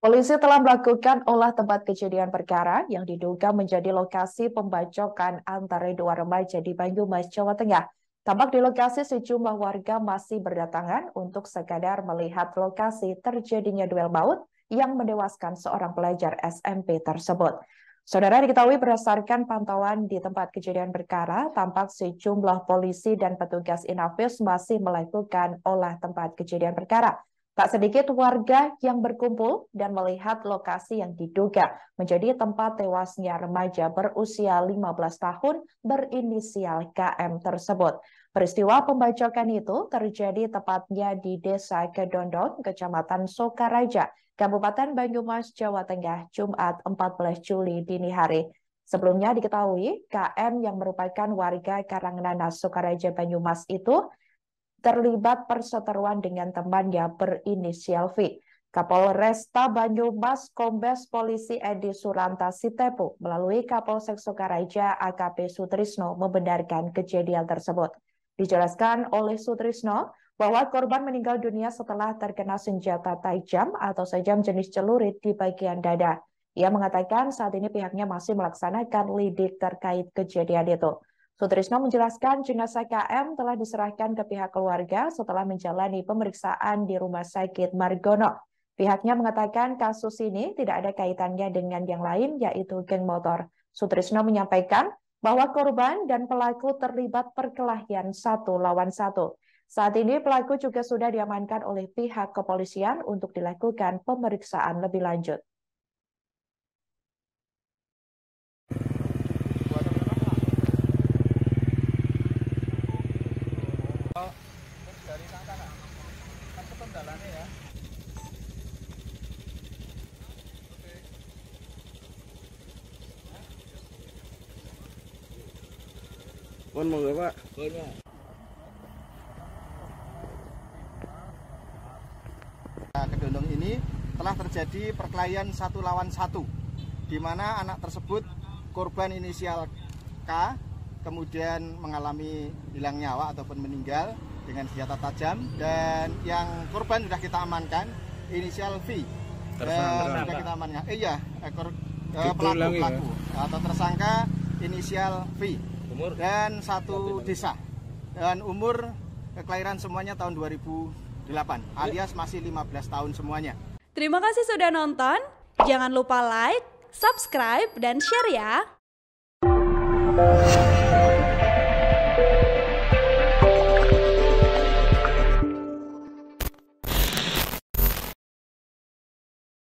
Polisi telah melakukan olah tempat kejadian perkara yang diduga menjadi lokasi pembacokan antara dua remaja di Banyumas, Jawa Tengah. Tampak di lokasi sejumlah warga masih berdatangan untuk sekadar melihat lokasi terjadinya duel maut yang menewaskan seorang pelajar SMP tersebut. Saudara diketahui berdasarkan pantauan di tempat kejadian perkara, tampak sejumlah polisi dan petugas inafis masih melakukan olah tempat kejadian perkara. Tak sedikit warga yang berkumpul dan melihat lokasi yang diduga menjadi tempat tewasnya remaja berusia 15 tahun berinisial KM tersebut. Peristiwa pembacokan itu terjadi tepatnya di Desa Kedondong, Kecamatan Sokaraja, Kabupaten Banyumas, Jawa Tengah, Jumat 14 Juli dini hari. Sebelumnya diketahui, KM yang merupakan warga Karangnanas Sokaraja Banyumas itu terlibat perseteruan dengan temannya berinisial V. Kapolresta Banyumas Kombes Polisi Edi Suranta Sitepu melalui Kapolsek Sukaraja, AKP Sutrisno membenarkan kejadian tersebut. Dijelaskan oleh Sutrisno bahwa korban meninggal dunia setelah terkena senjata tajam atau sejam jenis celurit di bagian dada. Ia mengatakan saat ini pihaknya masih melaksanakan lidik terkait kejadian itu. Sutrisno menjelaskan jenazah KM telah diserahkan ke pihak keluarga setelah menjalani pemeriksaan di Rumah Sakit Margono. Pihaknya mengatakan kasus ini tidak ada kaitannya dengan yang lain, yaitu geng motor. Sutrisno menyampaikan bahwa korban dan pelaku terlibat perkelahian satu lawan satu. Saat ini pelaku juga sudah diamankan oleh pihak kepolisian untuk dilakukan pemeriksaan lebih lanjut. tangannya ya mọi người bạn. Nah, kedondong ini telah terjadi perkelahian satu lawan satu, di mana anak tersebut korban inisial K kemudian mengalami hilang nyawa ataupun meninggal dengan senjata tajam dan yang korban sudah kita amankan inisial V. Tersangka. Eh, sudah kita amankan. Eh, iya, ekor eh, pelaku pelaku ya. atau tersangka inisial V. Umur dan satu desa dan umur eh, kelahiran semuanya tahun 2008 ya. alias masih 15 tahun semuanya. Terima kasih sudah nonton. Jangan lupa like, subscribe, dan share ya.